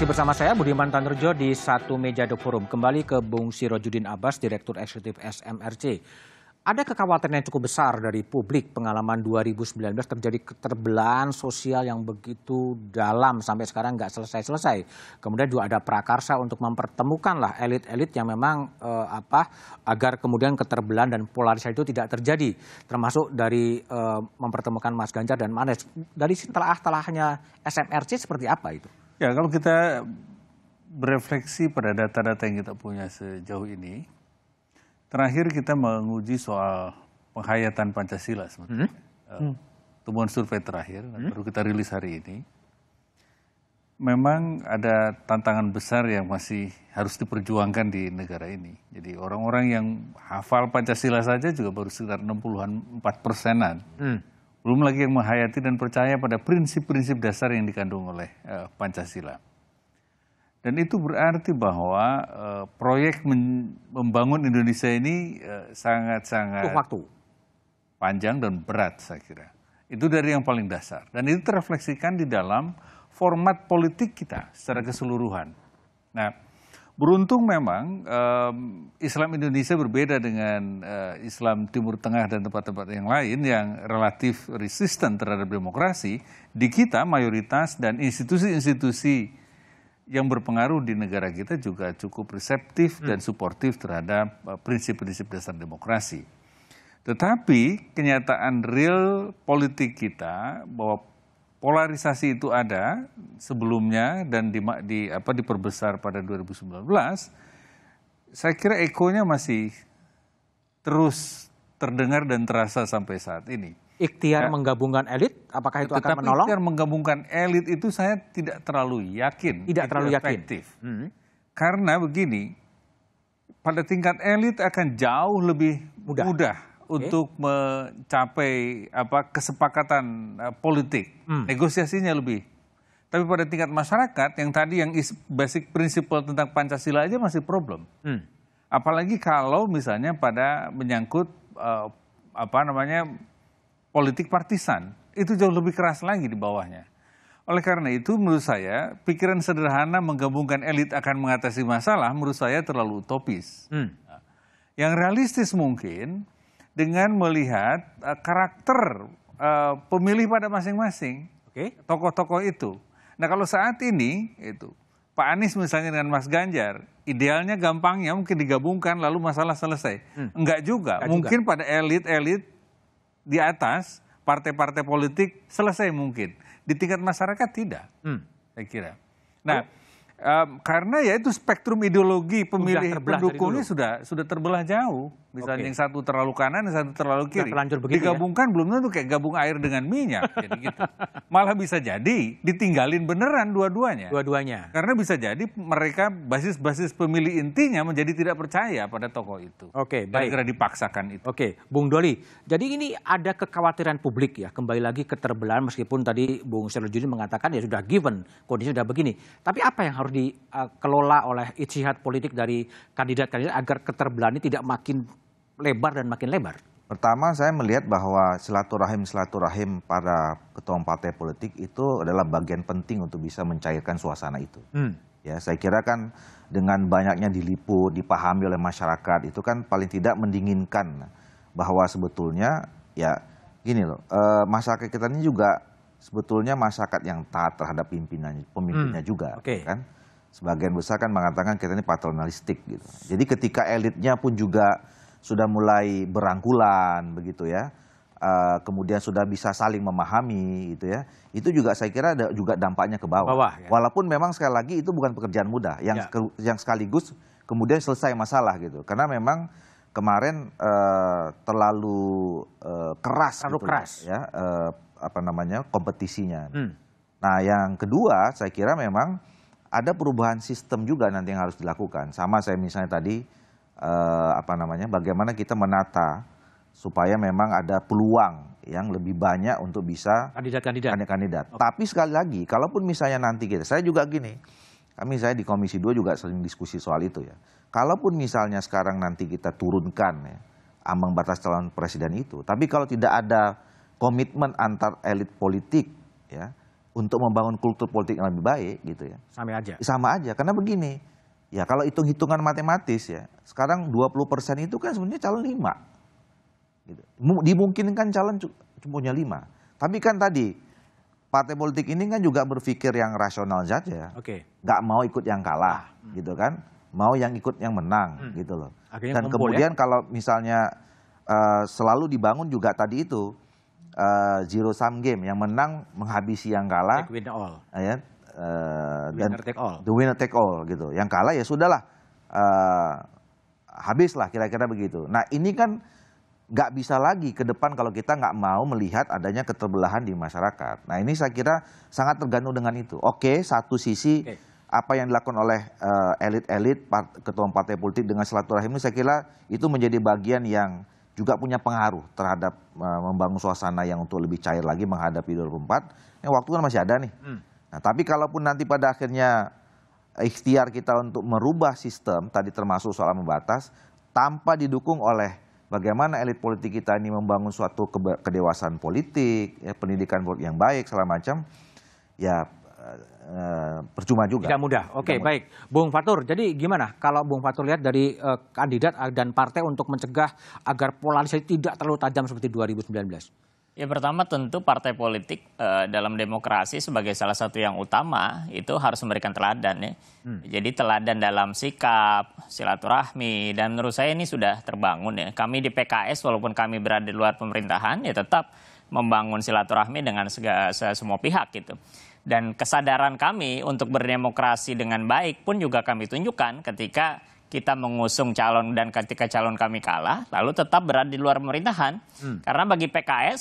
Masih bersama saya Budiman Tanurjo di Satu Meja The Forum. Kembali ke Bung Sirojudin Abbas, Direktur Eksekutif SMRC. Ada kekhawatiran yang cukup besar dari publik pengalaman 2019 terjadi keterbelahan sosial yang begitu dalam sampai sekarang nggak selesai-selesai. Kemudian juga ada prakarsa untuk mempertemukanlah elit-elit yang memang eh, apa agar kemudian keterbelahan dan polarisasi itu tidak terjadi. Termasuk dari eh, mempertemukan Mas Ganjar dan Manes. Dari telah telahnya SMRC seperti apa itu? Ya, kalau kita berefleksi pada data-data yang kita punya sejauh ini, terakhir kita menguji soal penghayatan Pancasila sebetulnya. Hmm. Eh, hmm. temuan survei terakhir, hmm. baru kita rilis hari ini. Memang ada tantangan besar yang masih harus diperjuangkan di negara ini. Jadi orang-orang yang hafal Pancasila saja juga baru sekitar 64 an persenan. Hmm. Belum lagi yang menghayati dan percaya pada prinsip-prinsip dasar yang dikandung oleh uh, Pancasila. Dan itu berarti bahwa uh, proyek membangun Indonesia ini eh, sangat-sangat uh, waktu panjang dan berat saya kira. Itu dari yang paling dasar dan itu terefleksikan di dalam format politik kita secara keseluruhan. Nah, Beruntung memang um, Islam Indonesia berbeda dengan uh, Islam Timur Tengah dan tempat-tempat yang lain yang relatif resisten terhadap demokrasi. Di kita mayoritas dan institusi-institusi yang berpengaruh di negara kita juga cukup reseptif hmm. dan suportif terhadap eh, prinsip-prinsip uh, dasar demokrasi. Tetapi kenyataan real politik kita bahwa polarisasi itu ada sebelumnya dan di, di apa diperbesar pada 2019, saya kira ekonya masih terus terdengar dan terasa sampai saat ini. Ikhtiar ya. menggabungkan elit, apakah itu Tetapi akan menolong? Ikhtiar menggabungkan elit itu saya tidak terlalu yakin. Tidak terlalu efektif. yakin. Hmm. Karena begini, pada tingkat elit akan jauh lebih mudah, mudah untuk mencapai apa kesepakatan uh, politik. Hmm. Negosiasinya lebih. Tapi pada tingkat masyarakat yang tadi yang basic prinsipal tentang Pancasila aja masih problem. Hmm. Apalagi kalau misalnya pada menyangkut uh, apa namanya politik partisan, itu jauh lebih keras lagi di bawahnya. Oleh karena itu menurut saya pikiran sederhana menggabungkan elit akan mengatasi masalah menurut saya terlalu utopis. Hmm. Nah, yang realistis mungkin dengan melihat uh, karakter uh, pemilih pada masing-masing okay. tokoh-tokoh itu. Nah kalau saat ini itu Pak Anies misalnya dengan Mas Ganjar, idealnya gampangnya mungkin digabungkan lalu masalah selesai. Hmm. Enggak juga, Enggak mungkin juga. pada elit-elit di atas partai-partai politik selesai mungkin. Di tingkat masyarakat tidak, hmm. saya kira. Nah, Um, karena ya itu spektrum ideologi pemilih pendukungnya sudah sudah terbelah jauh. Misalnya okay. yang satu terlalu kanan, yang satu terlalu kiri. Dikabungkan ya? Digabungkan ya? belum tentu kayak gabung air dengan minyak. jadi gitu. Malah bisa jadi ditinggalin beneran dua-duanya. Dua-duanya. Karena bisa jadi mereka basis-basis pemilih intinya menjadi tidak percaya pada tokoh itu. Oke, okay, baik. Karena dipaksakan itu. Oke, okay. Bung Doli. Jadi ini ada kekhawatiran publik ya. Kembali lagi keterbelahan meskipun tadi Bung Sirojuni mengatakan ya sudah given kondisi sudah begini. Tapi apa yang harus dikelola oleh ijtihad politik dari kandidat-kandidat agar keterbelahan ini tidak makin lebar dan makin lebar? Pertama saya melihat bahwa silaturahim-silaturahim para ketua partai politik itu adalah bagian penting untuk bisa mencairkan suasana itu. Hmm. Ya, saya kira kan dengan banyaknya diliput, dipahami oleh masyarakat itu kan paling tidak mendinginkan bahwa sebetulnya ya gini loh, e, masyarakat kita ini juga sebetulnya masyarakat yang taat terhadap pimpinan pemimpinnya hmm. juga, okay. kan? sebagian besar kan mengatakan kita ini paternalistik gitu. Jadi ketika elitnya pun juga sudah mulai berangkulan begitu ya, uh, kemudian sudah bisa saling memahami gitu ya, itu juga saya kira ada juga dampaknya ke bawah. bawah ya. Walaupun memang sekali lagi itu bukan pekerjaan mudah, yang ya. ke, yang sekaligus kemudian selesai masalah gitu, karena memang kemarin uh, terlalu uh, keras, terlalu gitu, keras ya, uh, apa namanya kompetisinya. Hmm. Nah yang kedua saya kira memang ada perubahan sistem juga nanti yang harus dilakukan. Sama saya misalnya tadi eh, apa namanya? Bagaimana kita menata supaya memang ada peluang yang lebih banyak untuk bisa kandidat-kandidat. Kandidat. Okay. Tapi sekali lagi, kalaupun misalnya nanti kita, saya juga gini, kami saya di Komisi 2 juga sering diskusi soal itu ya. Kalaupun misalnya sekarang nanti kita turunkan ya, ambang batas calon presiden itu, tapi kalau tidak ada komitmen antar elit politik ya, untuk membangun kultur politik yang lebih baik gitu ya. Sama aja. Sama aja karena begini. Ya kalau hitung-hitungan matematis ya, sekarang 20% itu kan sebenarnya calon 5. Gitu. Dimungkinkan calon cuma punya 5. Tapi kan tadi partai politik ini kan juga berpikir yang rasional saja. Oke. Okay. Gak mau ikut yang kalah ah, hmm. gitu kan. Mau yang ikut yang menang hmm. gitu loh. Akhirnya Dan ya. kemudian ya? kalau misalnya uh, selalu dibangun juga tadi itu uh, zero sum game yang menang menghabisi yang kalah. Take win all. yeah. uh, ya, eh, winner dan take all. The winner take all gitu. Yang kalah ya sudahlah uh, habislah kira-kira begitu. Nah ini kan nggak bisa lagi ke depan kalau kita nggak mau melihat adanya keterbelahan di masyarakat. Nah ini saya kira sangat tergantung dengan itu. Oke satu sisi okay. apa yang dilakukan oleh elit-elit uh, part, ketua partai politik dengan silaturahim saya kira itu menjadi bagian yang juga punya pengaruh terhadap uh, membangun suasana yang untuk lebih cair lagi menghadapi 2024. Yang waktu kan masih ada nih. Hmm. Nah, tapi kalaupun nanti pada akhirnya ikhtiar kita untuk merubah sistem tadi termasuk soal membatas tanpa didukung oleh bagaimana elit politik kita ini membangun suatu kedewasaan politik, ya, pendidikan yang baik segala macam, ya Eh, eh, percuma juga. Tidak mudah. Oke, okay, baik. Bung Fatur, jadi gimana kalau Bung Fatur lihat dari uh, kandidat dan partai untuk mencegah agar polarisasi tidak terlalu tajam seperti 2019? Ya pertama tentu partai politik uh, dalam demokrasi sebagai salah satu yang utama itu harus memberikan teladan ya. Hmm. Jadi teladan dalam sikap, silaturahmi dan menurut saya ini sudah terbangun ya. Kami di PKS walaupun kami berada di luar pemerintahan ya tetap membangun silaturahmi dengan semua pihak gitu. Dan kesadaran kami untuk berdemokrasi dengan baik pun juga kami tunjukkan ketika kita mengusung calon dan ketika calon kami kalah, lalu tetap berada di luar pemerintahan. Hmm. Karena bagi PKS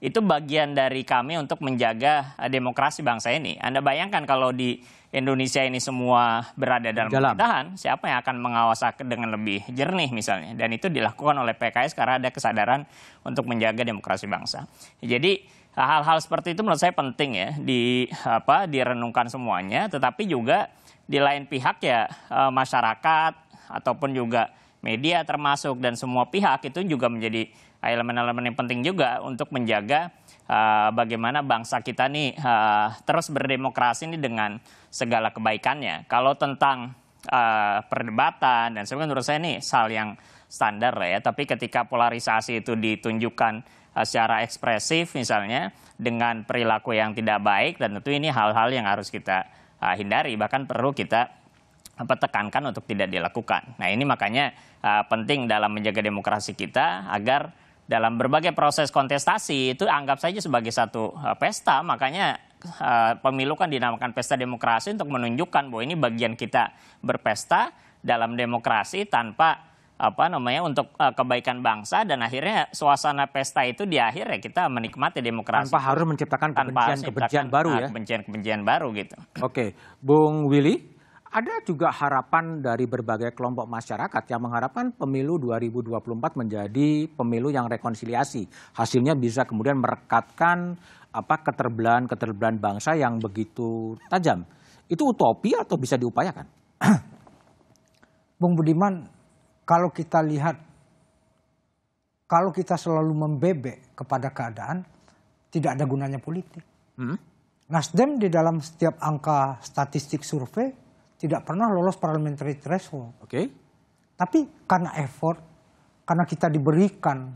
itu bagian dari kami untuk menjaga eh, demokrasi bangsa ini. Anda bayangkan kalau di Indonesia ini semua berada dalam, Jalan. pemerintahan, siapa yang akan mengawasi dengan lebih jernih misalnya? Dan itu dilakukan oleh PKS karena ada kesadaran untuk menjaga demokrasi bangsa. Jadi hal-hal seperti itu menurut saya penting ya di apa direnungkan semuanya tetapi juga di lain pihak ya eh, masyarakat ataupun juga media termasuk dan semua pihak itu juga menjadi elemen-elemen yang penting juga untuk menjaga uh, bagaimana bangsa kita nih uh, terus berdemokrasi nih dengan segala kebaikannya. Kalau tentang uh, perdebatan dan sebagainya menurut saya ini hal yang standar ya. Tapi ketika polarisasi itu ditunjukkan uh, secara ekspresif misalnya dengan perilaku yang tidak baik dan tentu ini hal-hal yang harus kita uh, hindari bahkan perlu kita apa tekankan untuk tidak dilakukan. Nah ini makanya uh, penting dalam menjaga demokrasi kita agar dalam berbagai proses kontestasi itu anggap saja sebagai satu uh, pesta. Makanya uh, pemilu kan dinamakan pesta demokrasi untuk menunjukkan bahwa ini bagian kita berpesta dalam demokrasi tanpa apa namanya untuk uh, kebaikan bangsa dan akhirnya suasana pesta itu di akhir ya kita menikmati demokrasi tanpa harus menciptakan kebencian-kebencian baru ya eh, kebencian-kebencian baru gitu. Oke, Bung Willy ada juga harapan dari berbagai kelompok masyarakat yang mengharapkan pemilu 2024 menjadi pemilu yang rekonsiliasi. Hasilnya bisa kemudian merekatkan apa keterbelahan-keterbelahan bangsa yang begitu tajam. Itu utopi atau bisa diupayakan? Bung Budiman, kalau kita lihat kalau kita selalu membebek kepada keadaan, tidak ada gunanya politik. Hmm? Nasdem di dalam setiap angka statistik survei tidak pernah lolos parliamentary threshold. Oke. Okay. Tapi karena effort, karena kita diberikan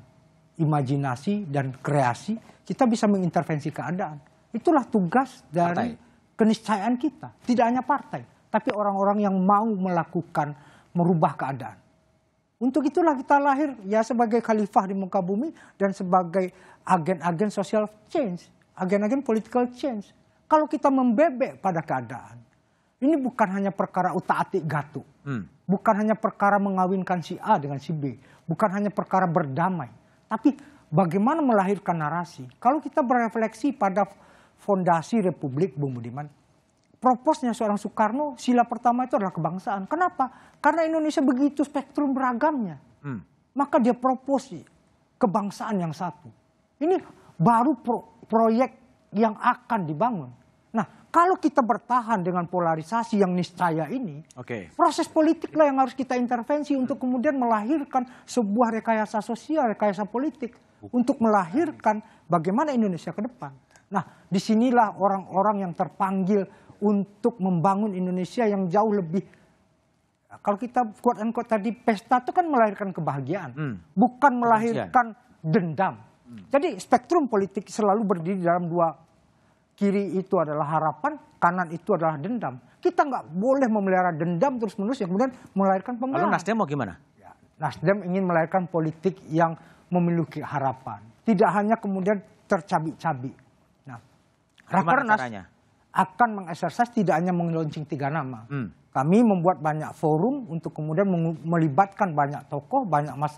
imajinasi dan kreasi, kita bisa mengintervensi keadaan. Itulah tugas dari partai. keniscayaan kita. Tidak hanya partai, tapi orang-orang yang mau melakukan merubah keadaan. Untuk itulah kita lahir ya sebagai khalifah di muka bumi dan sebagai agen-agen social change, agen-agen political change. Kalau kita membebek pada keadaan, ini bukan hanya perkara utak atik gatu. Hmm. Bukan hanya perkara mengawinkan si A dengan si B. Bukan hanya perkara berdamai. Tapi bagaimana melahirkan narasi. Kalau kita berefleksi pada fondasi Republik Bung Budiman, proposnya seorang Soekarno sila pertama itu adalah kebangsaan. Kenapa? Karena Indonesia begitu spektrum beragamnya. Hmm. Maka dia proposi kebangsaan yang satu. Ini baru pro proyek yang akan dibangun. Kalau kita bertahan dengan polarisasi yang niscaya ini, okay. proses politiklah yang harus kita intervensi untuk kemudian melahirkan sebuah rekayasa sosial, rekayasa politik untuk melahirkan bagaimana Indonesia ke depan. Nah, disinilah orang-orang yang terpanggil untuk membangun Indonesia yang jauh lebih kalau kita kuat dan kuat tadi pesta itu kan melahirkan kebahagiaan, hmm. bukan melahirkan dendam. Hmm. Jadi spektrum politik selalu berdiri dalam dua kiri itu adalah harapan, kanan itu adalah dendam. Kita nggak boleh memelihara dendam terus-menerus yang kemudian melahirkan pembelahan. Lalu Nasdem mau gimana? Ya, Nasdem ingin melahirkan politik yang memiliki harapan. Tidak hanya kemudian tercabik-cabik. Nah, Rakernas akan mengeksersis tidak hanya meluncing tiga nama. Hmm. Kami membuat banyak forum untuk kemudian melibatkan banyak tokoh, banyak mas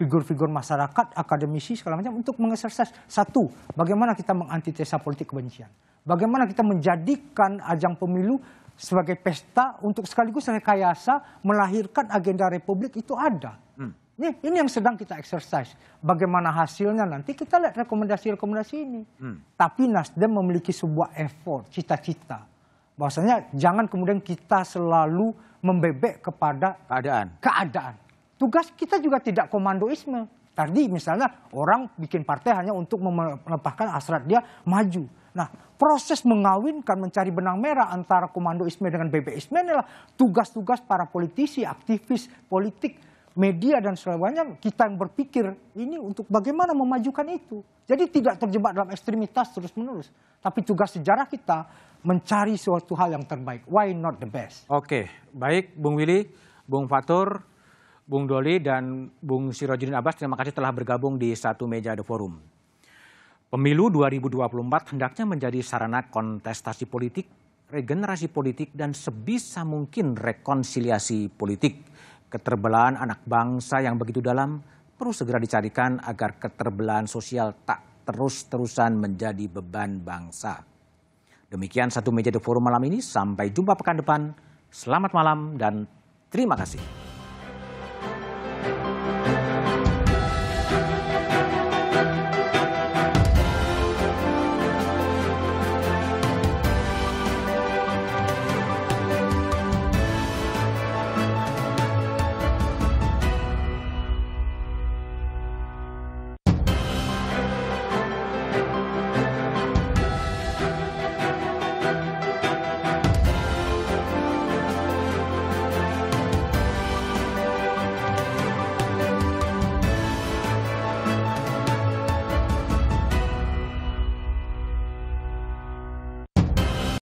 figur-figur masyarakat, akademisi, segala macam untuk mengeserses satu, bagaimana kita mengantitesa politik kebencian. Bagaimana kita menjadikan ajang pemilu sebagai pesta untuk sekaligus rekayasa melahirkan agenda republik itu ada. Hmm. Ini, ini yang sedang kita exercise. Bagaimana hasilnya nanti kita lihat rekomendasi-rekomendasi ini. Hmm. Tapi Nasdem memiliki sebuah effort, cita-cita. Bahwasanya jangan kemudian kita selalu membebek kepada keadaan. keadaan. Tugas kita juga tidak komandoisme. Tadi misalnya orang bikin partai hanya untuk melepaskan asrat dia maju. Nah, proses mengawinkan mencari benang merah antara komandoisme dengan BBisme adalah tugas-tugas para politisi, aktivis, politik, media dan sebagainya kita yang berpikir ini untuk bagaimana memajukan itu. Jadi tidak terjebak dalam ekstremitas terus-menerus. Tapi tugas sejarah kita mencari suatu hal yang terbaik. Why not the best? Oke, baik Bung Willy, Bung Fatur, Bung Doli dan Bung Sirojudin Abbas, terima kasih telah bergabung di satu meja The Forum. Pemilu 2024 hendaknya menjadi sarana kontestasi politik, regenerasi politik, dan sebisa mungkin rekonsiliasi politik. Keterbelahan anak bangsa yang begitu dalam perlu segera dicarikan agar keterbelahan sosial tak terus-terusan menjadi beban bangsa. Demikian satu meja The Forum malam ini. Sampai jumpa pekan depan. Selamat malam dan terima kasih.